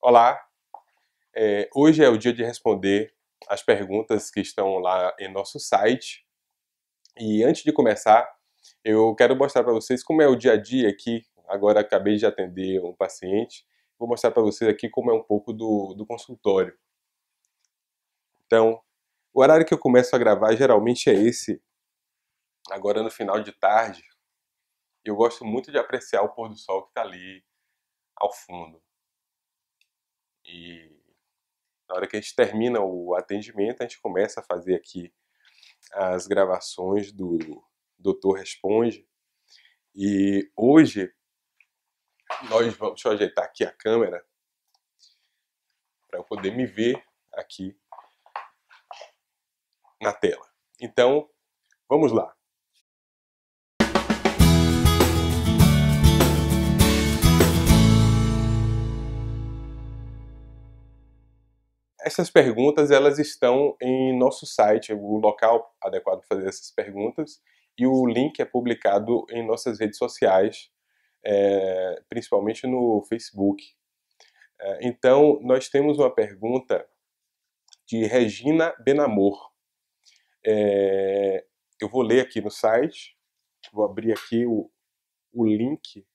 Olá! É, hoje é o dia de responder as perguntas que estão lá em nosso site. E antes de começar, eu quero mostrar para vocês como é o dia a dia aqui. Agora acabei de atender um paciente. Vou mostrar para vocês aqui como é um pouco do, do consultório. Então, o horário que eu começo a gravar geralmente é esse, agora no final de tarde. Eu gosto muito de apreciar o pôr do sol que está ali ao fundo. E na hora que a gente termina o atendimento, a gente começa a fazer aqui as gravações do Doutor Responde. E hoje nós vamos deixa eu ajeitar aqui a câmera para eu poder me ver aqui na tela. Então, vamos lá. Essas perguntas elas estão em nosso site, o local adequado para fazer essas perguntas, e o link é publicado em nossas redes sociais, é, principalmente no Facebook. É, então, nós temos uma pergunta de Regina Benamor. É, eu vou ler aqui no site, vou abrir aqui o, o link.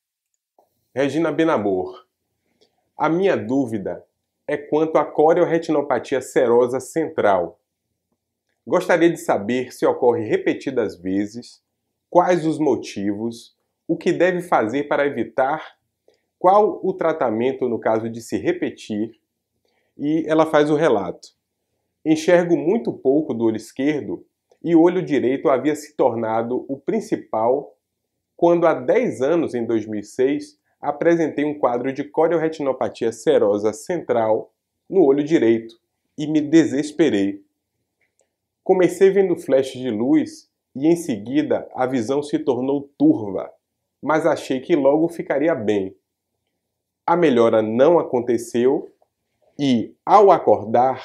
Regina Benamor, a minha dúvida é quanto à corioretinopatia serosa central. Gostaria de saber se ocorre repetidas vezes, quais os motivos, o que deve fazer para evitar, qual o tratamento no caso de se repetir, e ela faz o relato. Enxergo muito pouco do olho esquerdo e o olho direito havia se tornado o principal quando há 10 anos, em 2006, apresentei um quadro de corioretinopatia serosa central no olho direito e me desesperei. Comecei vendo flashes de luz e em seguida a visão se tornou turva, mas achei que logo ficaria bem. A melhora não aconteceu e, ao acordar,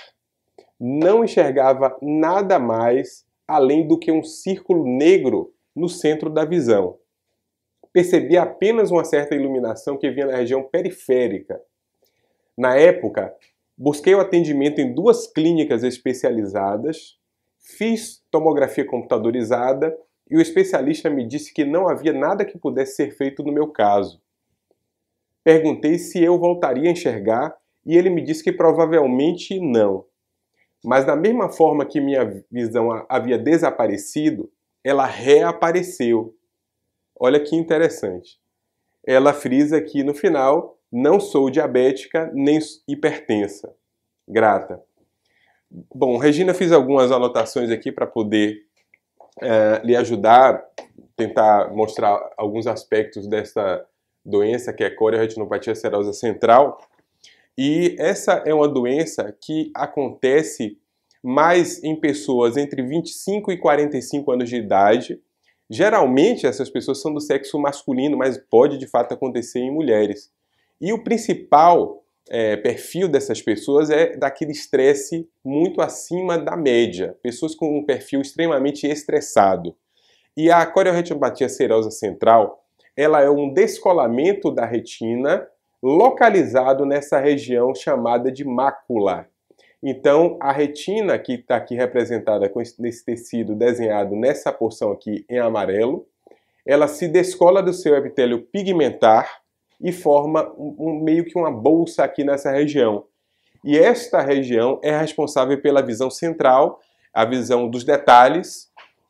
não enxergava nada mais além do que um círculo negro no centro da visão percebia apenas uma certa iluminação que vinha na região periférica. Na época, busquei o atendimento em duas clínicas especializadas, fiz tomografia computadorizada e o especialista me disse que não havia nada que pudesse ser feito no meu caso. Perguntei se eu voltaria a enxergar e ele me disse que provavelmente não. Mas da mesma forma que minha visão havia desaparecido, ela reapareceu. Olha que interessante. Ela frisa aqui no final: não sou diabética nem hipertensa. Grata. Bom, Regina, fiz algumas anotações aqui para poder é, lhe ajudar, tentar mostrar alguns aspectos dessa doença que é a corioretinopatia serosa central. E essa é uma doença que acontece mais em pessoas entre 25 e 45 anos de idade Geralmente essas pessoas são do sexo masculino, mas pode de fato acontecer em mulheres. E o principal é, perfil dessas pessoas é daquele estresse muito acima da média, pessoas com um perfil extremamente estressado. E a corioretinopatia serosa central, ela é um descolamento da retina localizado nessa região chamada de mácula. Então, a retina que está aqui representada com esse tecido desenhado nessa porção aqui em amarelo, ela se descola do seu epitélio pigmentar e forma um, um, meio que uma bolsa aqui nessa região. E esta região é responsável pela visão central, a visão dos detalhes,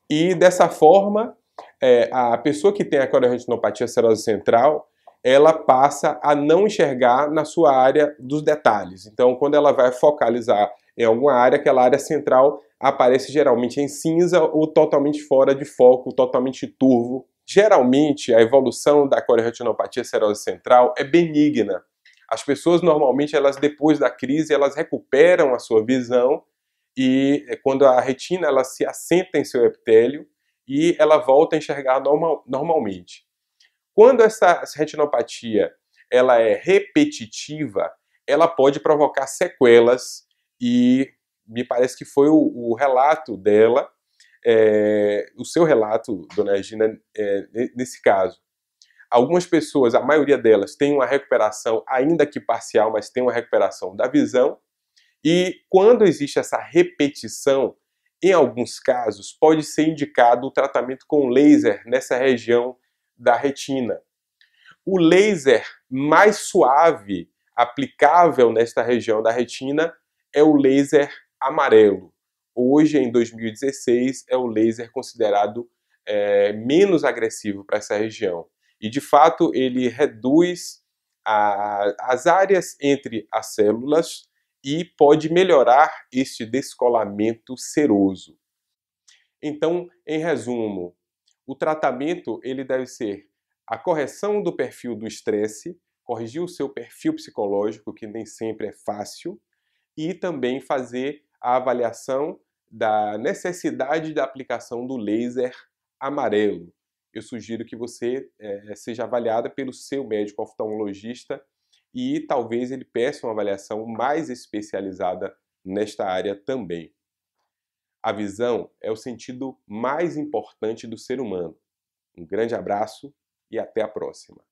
e dessa forma, é, a pessoa que tem a corioretinopatia serosa central, ela passa a não enxergar na sua área dos detalhes. Então, quando ela vai focalizar em alguma área, aquela área central aparece geralmente em cinza ou totalmente fora de foco, totalmente turvo. Geralmente, a evolução da corioretinopatia serosa central é benigna. As pessoas normalmente elas depois da crise elas recuperam a sua visão e eh, quando a retina ela se assenta em seu epitélio e ela volta a enxergar normal, normalmente. Quando essa retinopatia ela é repetitiva, ela pode provocar sequelas e me parece que foi o, o relato dela, é, o seu relato, dona Regina, é, nesse caso. Algumas pessoas, a maioria delas, tem uma recuperação, ainda que parcial, mas tem uma recuperação da visão. E quando existe essa repetição, em alguns casos, pode ser indicado o tratamento com laser nessa região da retina. O laser mais suave aplicável nesta região da retina é o laser amarelo. Hoje, em 2016, é o laser considerado é, menos agressivo para essa região. E, de fato, ele reduz a, as áreas entre as células e pode melhorar este descolamento seroso. Então, em resumo, o tratamento ele deve ser a correção do perfil do estresse, corrigir o seu perfil psicológico, que nem sempre é fácil, e também fazer a avaliação da necessidade da aplicação do laser amarelo. Eu sugiro que você é, seja avaliada pelo seu médico oftalmologista e talvez ele peça uma avaliação mais especializada nesta área também. A visão é o sentido mais importante do ser humano. Um grande abraço e até a próxima.